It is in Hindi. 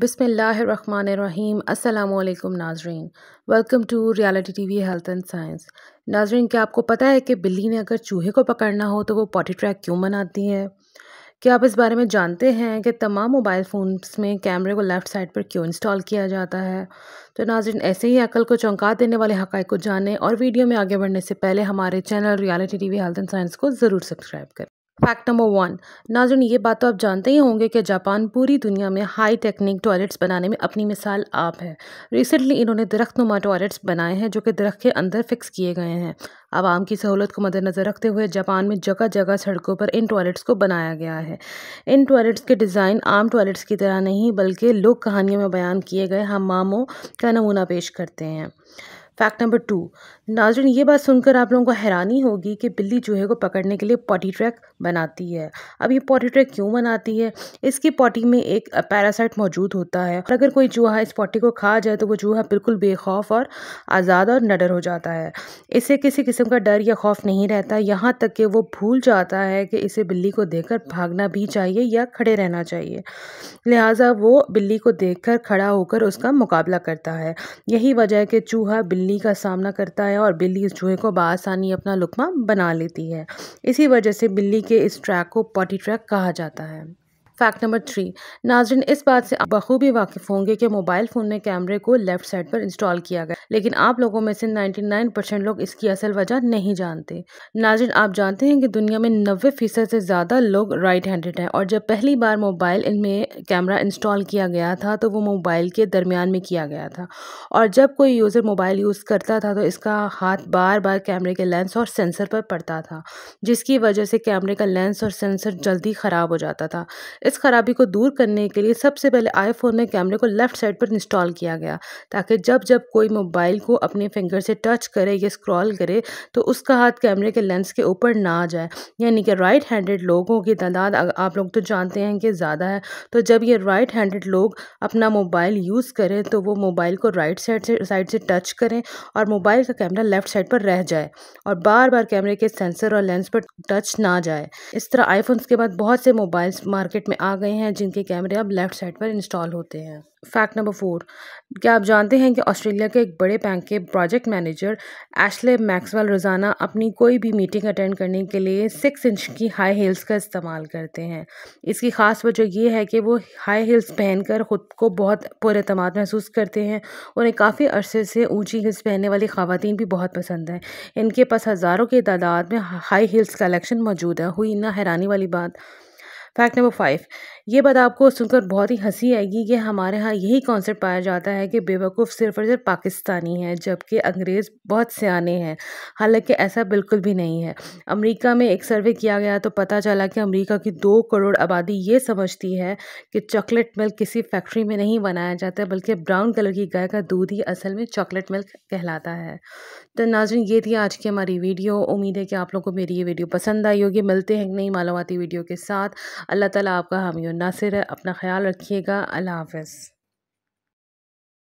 बिसमीम अल्लाम नाजरीन welcome to reality TV health and science नाजरीन क्या आपको पता है कि बिल्ली ने अगर चूहे को पकड़ना हो तो वो पॉटी ट्रैक क्यों बनाती है क्या आप इस बारे में जानते हैं कि तमाम मोबाइल फ़ोन्स में कैमरे को लेफ़्ट साइड पर क्यों इंस्टॉल किया जाता है तो नाजरन ऐसे ही अकल को चौंका देने वाले हक़ को जानें और वीडियो में आगे बढ़ने से पहले हमारे channel reality V health and science को ज़रूर सब्सक्राइब करें फैक्ट नंबर वन नाजुन ये बात तो आप जानते ही होंगे कि जापान पूरी दुनिया में हाई टेक्निक टॉयलेट्स बनाने में अपनी मिसाल आप है रिसेंटली इन्होंने दरख्त नुमा टॉयलेट्स बनाए हैं जो कि दरख्त के अंदर फिक्स किए गए हैं आवाम की सहूलत को मद्देनज़र रखते हुए जापान में जगह जगह सड़कों पर इन टॉयलेट्स को बनाया गया है इन टॉयलेट्स के डिज़ाइन आम टॉयलेट्स की तरह नहीं बल्कि लोक कहानियों में बयान किए गए हमामों का नमूना पेश करते हैं फैक्ट नंबर टू नाजरन ये बात सुनकर आप लोगों को हैरानी होगी कि बिल्ली चूहे को पकड़ने के लिए पॉटी ट्रैक बनाती है अब ये पॉटी ट्रैक क्यों बनाती है इसकी पॉटी में एक पैरासाइट मौजूद होता है और अगर कोई चूहा इस पॉटी को खा जाए तो वो चूहा बिल्कुल बेखौफ और आज़ाद और नडर हो जाता है इसे किसी किस्म का डर या खौफ नहीं रहता यहाँ तक कि वो भूल जाता है कि इसे बिल्ली को देख भागना भी चाहिए या खड़े रहना चाहिए लिहाजा वो बिल्ली को देख खड़ा होकर उसका मुकाबला करता है यही वजह है कि चूहा बिल्ली बिल्ली का सामना करता है और बिल्ली इस चूहे को बआसानी अपना लुकमा बना लेती है इसी वजह से बिल्ली के इस ट्रैक को पॉटी ट्रैक कहा जाता है फैक्ट नंबर थ्री नाजरन इस बात से बखूबी वाकिफ होंगे कि मोबाइल फ़ोन में कैमरे को लेफ्ट साइड पर इंस्टॉल किया गया लेकिन आप लोगों में से 99 परसेंट लोग इसकी असल वजह नहीं जानते नाजरन आप जानते हैं कि दुनिया में नबे फ़ीसद से ज़्यादा लोग राइट हैंडेड हैं और जब पहली बार मोबाइल इनमें कैमरा इंस्टॉल किया गया था तो वो मोबाइल के दरमियान में किया गया था और जब कोई यूज़र मोबाइल यूज़ करता था तो इसका हाथ बार बार कैमरे के लेंस और सेंसर पर पड़ता था जिसकी वजह से कैमरे का लेंस और सेंसर जल्दी ख़राब हो जाता था इस खराबी को दूर करने के लिए सबसे पहले आईफोन में कैमरे को लेफ्ट साइड पर इंस्टॉल किया गया ताकि जब जब कोई मोबाइल को अपने फिंगर से टच करे या स्क्रॉल करे तो उसका हाथ कैमरे के लेंस के ऊपर ना आ जाए यानी कि राइट हैंडेड लोगों की तादाद आप लोग तो जानते हैं कि ज़्यादा है तो जब ये राइट हैंडेड लोग अपना मोबाइल यूज़ करें तो वो मोबाइल को राइट साइड से साइड से टच करें और मोबाइल का कैमरा लेफ्ट साइड पर रह जाए और बार बार कैमरे के सेंसर और लेंस पर टच ना जाए इस तरह आईफोन्स के बाद बहुत से मोबाइल्स मार्केट में में आ गए हैं जिनके कैमरे अब लेफ़्ट साइड पर इंस्टॉल होते हैं फैक्ट नंबर फोर क्या आप जानते हैं कि ऑस्ट्रेलिया के एक बड़े बैंक के प्रोजेक्ट मैनेजर एशले मैक्सवेल रोज़ाना अपनी कोई भी मीटिंग अटेंड करने के लिए सिक्स इंच की हाई हील्स का इस्तेमाल करते हैं इसकी ख़ास वजह यह है कि वो हाई हील्स पहनकर ख़ुद को बहुत पुरमाद महसूस करते हैं उन्हें काफ़ी अरसे से ऊँची हील्स पहनने वाली खातन भी बहुत पसंद हैं इनके पास हज़ारों की तादाद में हाई हील्स कलेक्शन मौजूद है हुई ना हैरानी वाली बात फैक्ट नंबर फाइव ये बात आपको सुनकर बहुत ही हंसी आएगी कि हमारे यहाँ यही कॉन्सेप्ट पाया जाता है कि बेवकूफ़ सिर्फ और सिर्फ पाकिस्तानी है जबकि अंग्रेज़ बहुत सियाने हैं हालांकि ऐसा बिल्कुल भी नहीं है अमेरिका में एक सर्वे किया गया तो पता चला कि अमेरिका की दो करोड़ आबादी ये समझती है कि चॉकलेट मिल्क किसी फैक्ट्री में नहीं बनाया जाता बल्कि ब्राउन कलर की गाय का दूध ही असल में चॉकलेट मिल्क कहलाता है तो नाजन ये थी आज की हमारी वीडियो उम्मीद है कि आप लोग को मेरी ये वीडियो पसंद आई होगी मिलते हैं नई मालूमती वीडियो के साथ अल्लाह ताला आपका हामी और नासिर है अपना ख्याल रखिएगा अल्लाह हाफ़िज़